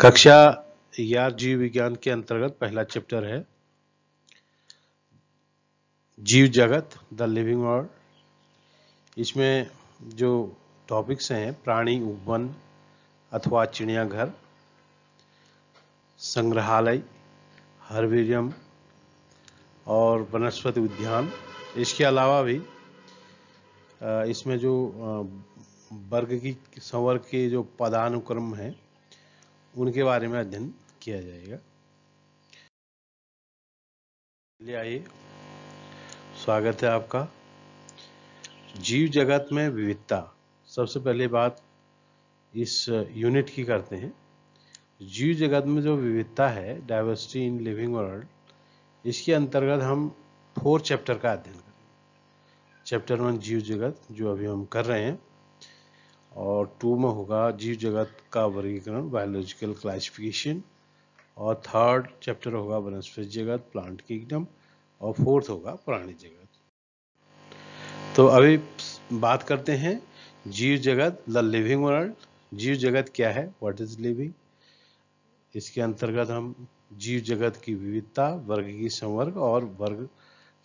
कक्षा या जीव विज्ञान के अंतर्गत पहला चैप्टर है जीव जगत द लिविंग वर्ल्ड इसमें जो टॉपिक्स हैं प्राणी उपवन अथवा चिड़ियाघर संग्रहालय हर्बेरियम और वनस्पति उद्यान इसके अलावा भी इसमें जो वर्ग की संवर्ग के जो पदानुक्रम हैं उनके बारे में अध्ययन किया जाएगा ले आइए स्वागत है आपका जीव जगत में विविधता सबसे पहले बात इस यूनिट की करते हैं जीव जगत में जो विविधता है डाइवर्सिटी इन लिविंग वर्ल्ड इसके अंतर्गत हम फोर चैप्टर का अध्ययन करेंगे चैप्टर वन जीव जगत जो अभी हम कर रहे हैं और टू में होगा जीव जगत का वर्गीकरण बायोलॉजिकल क्लासिफिकेशन और थर्ड चैप्टर होगा वनस्पति जगत प्लांट किंगडम और फोर्थ होगा प्राणी जगत तो अभी बात करते हैं जीव जगत द लिविंग वर्ल्ड जीव जगत क्या है व्हाट इज लिविंग इसके अंतर्गत हम जीव जगत की विविधता वर्ग की संवर्ग और वर्ग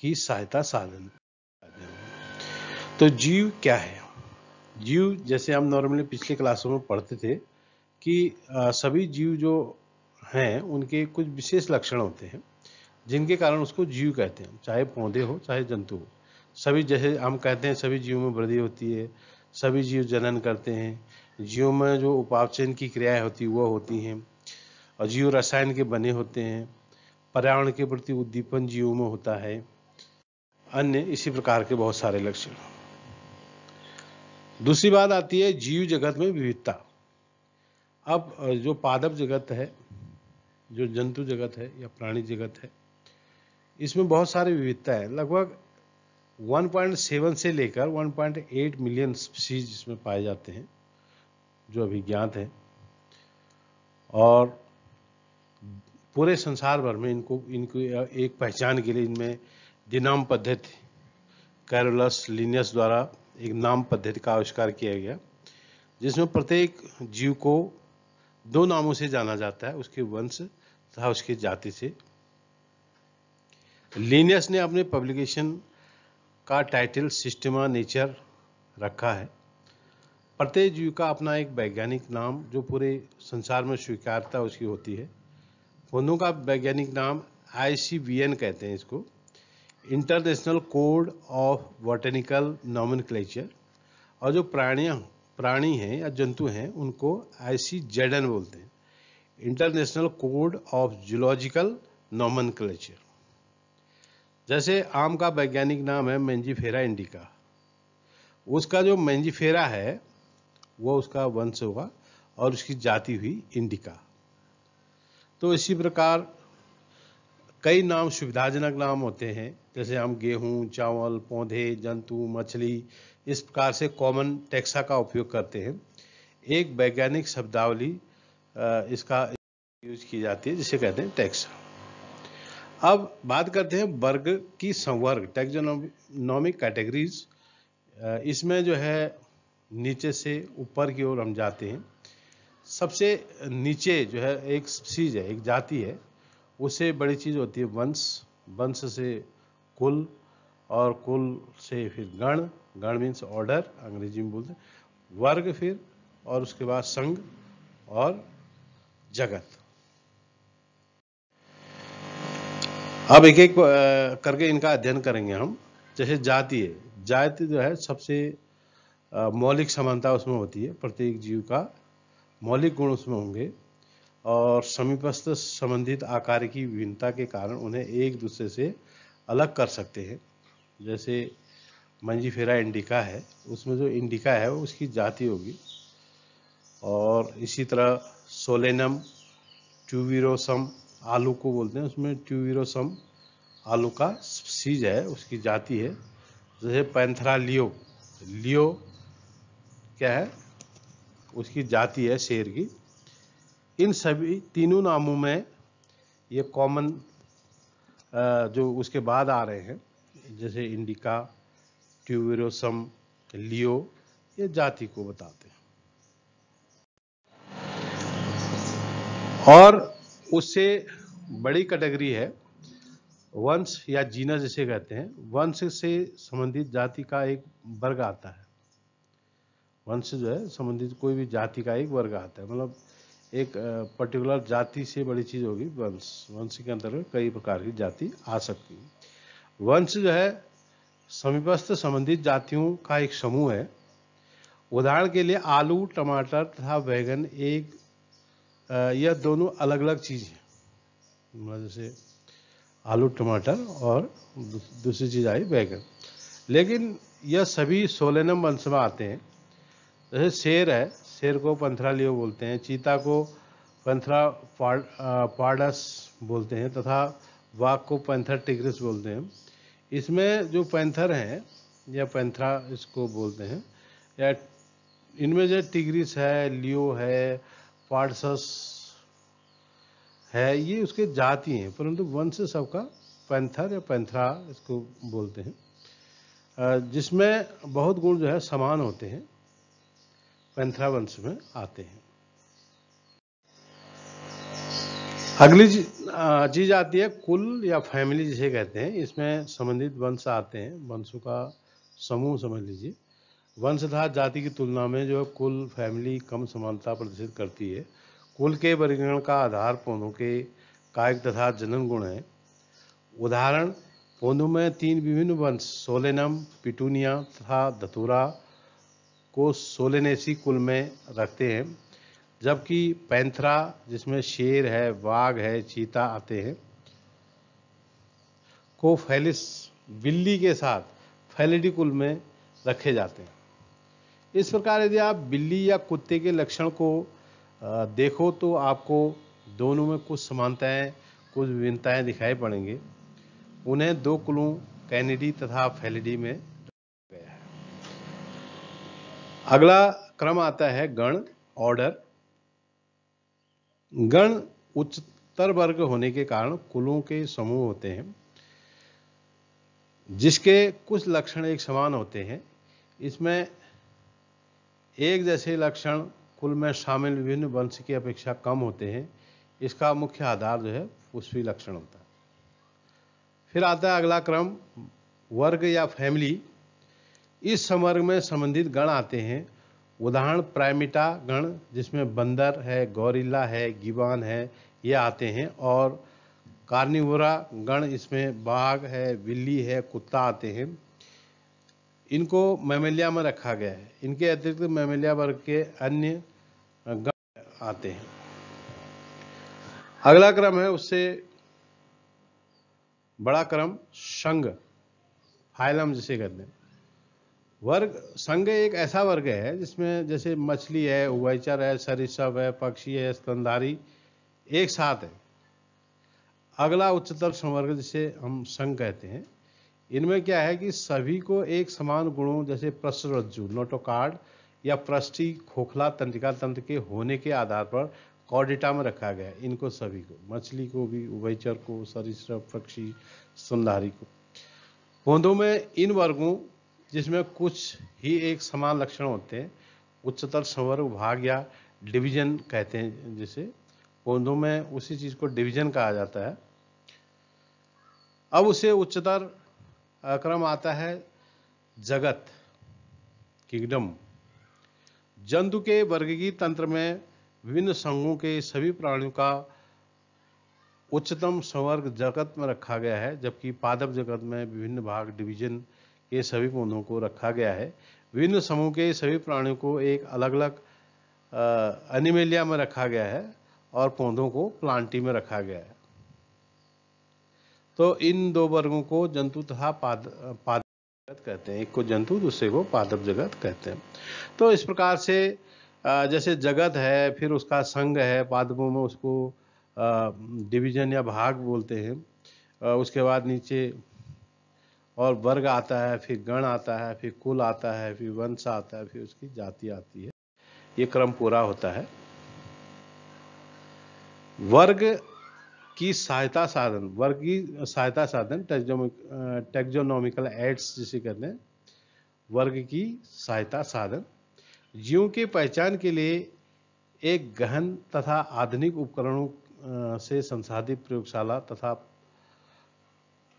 की सहायता साधन तो जीव क्या है जीव जैसे हम नॉर्मली पिछले क्लासों में पढ़ते थे कि सभी जीव जो हैं उनके कुछ विशेष लक्षण होते हैं जिनके कारण उसको जीव कहते हैं चाहे पौधे हो चाहे जंतु हो सभी जैसे हम कहते हैं सभी जीव में वृद्धि होती है सभी जीव जनन करते हैं जीव में जो उपावचन की क्रियाएं होती वह होती हैं और जीव रसायन के बने होते हैं पर्यावरण के प्रति उद्दीपन जीव में होता है अन्य इसी प्रकार के बहुत सारे लक्षण दूसरी बात आती है जीव जगत में विविधता अब जो पादप जगत है जो जंतु जगत है या प्राणी जगत है इसमें बहुत सारी विविधता है लगभग 1.7 से लेकर 1.8 मिलियन स्पीसीज इसमें पाए जाते हैं जो अभी ज्ञात है और पूरे संसार भर में इनको इनको एक पहचान के लिए इनमें दिनाम पद्धति कैरोलस लिनियस द्वारा एक नाम पद्धति का आविष्कार किया गया जिसमें प्रत्येक जीव को दो नामों से जाना जाता है उसके वंश तथा उसकी जाति से लीनियस ने अपने पब्लिकेशन का टाइटल सिस्टमा नेचर रखा है प्रत्येक जीव का अपना एक वैज्ञानिक नाम जो पूरे संसार में स्वीकारता उसकी होती है पौधों का वैज्ञानिक नाम आई कहते हैं इसको international code of botanical nomenclature और जो प्राणियाँ प्राणी हैं या जंतु हैं उनको आई बोलते हैं international code of zoological nomen जैसे आम का वैज्ञानिक नाम है मैंजीफेरा इंडिका उसका जो मैंजीफेरा है वो उसका वंश होगा और उसकी जाति हुई इंडिका तो इसी प्रकार कई नाम सुविधाजनक नाम होते हैं जैसे हम गेहूं चावल पौधे जंतु मछली इस प्रकार से कॉमन टैक्सा का उपयोग करते हैं एक वैज्ञानिक शब्दावली इसका यूज की जाती है जिसे कहते हैं टैक्सा अब बात करते हैं वर्ग की संवर्ग टेक्जोनॉमिक कैटेगरीज इसमें जो है नीचे से ऊपर की ओर हम जाते हैं सबसे नीचे जो है एक चीज़ है एक जाति है उससे बड़ी चीज़ होती है वंश वंश से कुल और कुल से फिर गण गण मीन्स ऑर्डर अंग्रेजी में बोलते वर्ग फिर और उसके बाद संघ और जगत अब एक एक करके इनका अध्ययन करेंगे हम जैसे जाति है जाति जो है सबसे मौलिक समानता उसमें होती है प्रत्येक जीव का मौलिक गुण उसमें होंगे और समीपस्थ संबंधित आकार की विभिन्नता के कारण उन्हें एक दूसरे से अलग कर सकते हैं जैसे मंजीफेरा इंडिका है उसमें जो इंडिका है उसकी जाति होगी और इसी तरह सोलेनम ट्यूविरोसम आलू को बोलते हैं उसमें ट्यूविरोसम आलू का सीज है उसकी जाति है जैसे पैंथरा लियो लियो क्या है उसकी जाति है शेर की इन सभी तीनों नामों में ये कॉमन जो उसके बाद आ रहे हैं जैसे इंडिका ट्यूबेरोसम लियो ये जाति को बताते हैं और उससे बड़ी कैटेगरी है वंश या जीना जिसे कहते हैं वंश से संबंधित जाति का एक वर्ग आता है वंश जो है संबंधित कोई भी जाति का एक वर्ग आता है मतलब एक पर्टिकुलर जाति से बड़ी चीज़ होगी वंश वंश के अंतर्गत कई प्रकार की जाति आ सकती है वंश जो है समीपस्थ संबंधित जातियों का एक समूह है उदाहरण के लिए आलू टमाटर तथा बैगन एक यह दोनों अलग अलग चीज़ है मतलब जैसे आलू टमाटर और दूसरी चीज़ आई बैगन लेकिन यह सभी सोलेनम वंश में आते हैं जैसे शेर है शेर को पंथरालियो बोलते हैं चीता को पंथरा पाड, पाडस बोलते हैं तथा वाघ को पैंथर टिग्रिस बोलते हैं इसमें जो पैंथर हैं या पैंथरा इसको बोलते हैं या इनमें जो टिग्रिस है लियो है पाडस है ये उसके जाति हैं परंतु वंश सबका पैंथर या पैंथरा इसको बोलते हैं जिसमें बहुत गुण जो है समान होते हैं पैंथरा में आते हैं अगली चीज आती है कुल या फैमिली जिसे कहते हैं इसमें संबंधित वंश आते हैं वंशों का समूह समझ लीजिए वंश वंशधा जाति की तुलना में जो कुल फैमिली कम समानता प्रदर्शित करती है कुल के वर्गीकरण का आधार पौधों के कायक तथा जनन गुण है उदाहरण पौधों में तीन विभिन्न वंश सोलेनम पिटूनिया तथा धतूरा को सोलेनेसी कुल में रखते हैं जबकि पैंथरा जिसमें शेर है बाघ है चीता आते हैं को फैलिस बिल्ली के साथ फैलिडी कुल में रखे जाते हैं इस प्रकार यदि आप बिल्ली या कुत्ते के लक्षण को देखो तो आपको दोनों में कुछ समानताएं कुछ विभिन्नताएं दिखाई पड़ेंगे उन्हें दो कुलों कैनेडी तथा फैलिडी में अगला क्रम आता है गण ऑर्डर गण उच्चतर वर्ग होने के कारण कुलों के समूह होते हैं जिसके कुछ लक्षण एक समान होते हैं इसमें एक जैसे लक्षण कुल में शामिल विभिन्न वंश की अपेक्षा कम होते हैं इसका मुख्य आधार जो है पुष्पी लक्षण होता है फिर आता है अगला क्रम वर्ग या फैमिली इस संवर्ग में संबंधित गण आते हैं उदाहरण प्राइमिटा गण जिसमें बंदर है गौरिल्ला है गिबान है ये आते हैं और कार्निवरा गण इसमें बाघ है बिल्ली है कुत्ता आते हैं इनको मैमेलिया में रखा गया है इनके अतिरिक्त मेमेलिया वर्ग के अन्य गण आते हैं अगला क्रम है उससे बड़ा क्रम संघ हाइलम जिसे कहते हैं वर्ग संघ एक ऐसा वर्ग है जिसमें जैसे मछली है उवैचर है सरिसव है पक्षी है स्तनधारी एक साथ है अगला उच्चतर संवर्ग जिसे हम संघ कहते हैं इनमें क्या है कि सभी को एक समान गुणों जैसे प्रसरज्जु नोटोकार्ड या प्रष्टि खोखला तंत्रिका तंत्र के होने के आधार पर कॉडिटा में रखा गया इनको सभी को मछली को भी उभयचर को सरिस पक्षी सुंदारी को पौधों में इन वर्गों जिसमें कुछ ही एक समान लक्षण होते हैं उच्चतर स्वर्ग भाग या डिवीजन कहते हैं जिसे पौधों में उसी चीज को डिवीजन कहा जाता है अब उसे उच्चतर क्रम आता है जगत किंगडम जंतु के वर्गीय तंत्र में विभिन्न संघों के सभी प्राणियों का उच्चतम संवर्ग जगत में रखा गया है जबकि पादप जगत में विभिन्न भाग डिवीजन के सभी पौधों को रखा गया है विभिन्न समूह के सभी प्राणियों को एक अलग अलग एनिमेलिया में रखा गया है और पौधों को प्लांटी में रखा गया है तो इन दो वर्गों को जंतु तथा पाद पाद जगत कहते हैं एक को जंतु दूसरे को पादप जगत कहते हैं तो इस प्रकार से जैसे जगत है फिर उसका संघ है पादपों में उसको डिवीजन या भाग बोलते हैं उसके बाद नीचे और वर्ग आता है फिर गण आता है फिर कुल आता है फिर वंश आता है फिर उसकी जाति आती है ये क्रम पूरा होता है वर्ग की सहायता साधन वर्ग की सहायता साधन टेक्जोनॉमिकल एड्स जिसे कहते हैं वर्ग की सहायता साधन जीवों की पहचान के लिए एक गहन तथा आधुनिक उपकरणों से संसाधित प्रयोगशाला तथा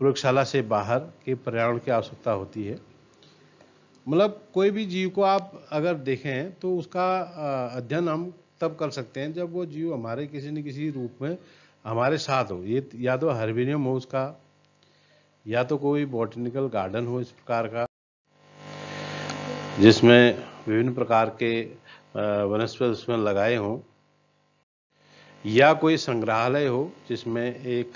प्रयोगशाला से बाहर के पर्यावरण की आवश्यकता होती है मतलब कोई भी जीव को आप अगर देखें तो उसका अध्ययन हम तब कर सकते हैं जब वो जीव हमारे किसी न किसी रूप में हमारे साथ हो ये या तो हर्बेरियम हो उसका या तो कोई बॉटनिकल गार्डन हो इस प्रकार का जिसमें विभिन्न प्रकार के वनस्पति उसमें लगाए हों या कोई संग्रहालय हो जिसमें एक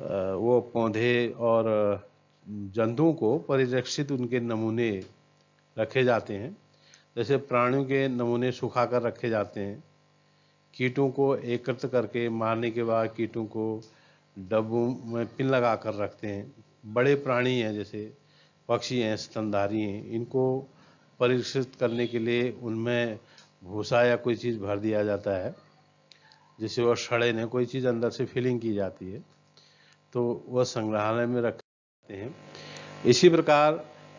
वो पौधे और जंतुओं को परिरक्षित उनके नमूने रखे जाते हैं जैसे प्राणियों के नमूने सुखा कर रखे जाते हैं कीटों को एकत्र करके मारने के बाद कीटों को डब्बों में पिन लगा कर रखते हैं बड़े प्राणी हैं जैसे पक्षी हैं स्तनधारी हैं इनको परिरक्षित करने के लिए उनमें भूसा या कोई चीज़ भर दिया जाता है जिससे वह सड़े नहीं कोई चीज़ अंदर से फिलिंग की जाती है तो वह संग्रहालय में रखते हैं इसी प्रकार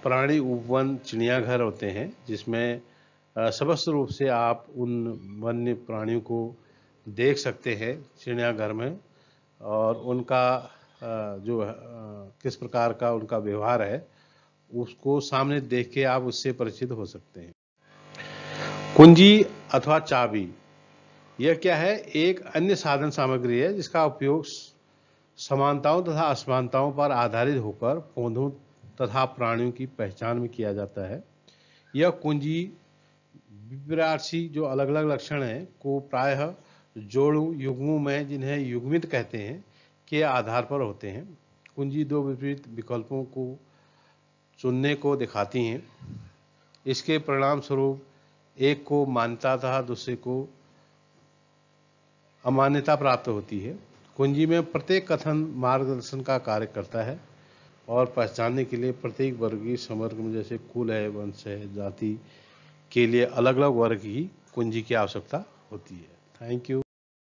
प्राणी उपवन चिड़ियाघर होते हैं जिसमें स्पष्ट रूप से आप उन वन्य प्राणियों को देख सकते हैं चिड़ियाघर में और उनका जो किस प्रकार का उनका व्यवहार है उसको सामने देख के आप उससे परिचित हो सकते हैं कुंजी अथवा चाबी यह क्या है एक अन्य साधन सामग्री है जिसका उपयोग समानताओं तथा असमानताओं पर आधारित होकर पौधों तथा प्राणियों की पहचान में किया जाता है यह कुंजी विपरासी जो अलग अलग लक्षण हैं को प्रायः जोड़ू युग्मों में जिन्हें युग्मित कहते हैं के आधार पर होते हैं कुंजी दो विपरीत विकल्पों को चुनने को दिखाती हैं इसके परिणाम स्वरूप एक को मान्यता तथा दूसरे को अमान्यता प्राप्त होती है कुंजी में प्रत्येक कथन मार्गदर्शन का कार्य करता है और पहचानने के लिए प्रत्येक वर्गीय समर्ग में जैसे कुल है वंश है जाति के लिए अलग अलग वर्ग की कुंजी की आवश्यकता होती है थैंक यू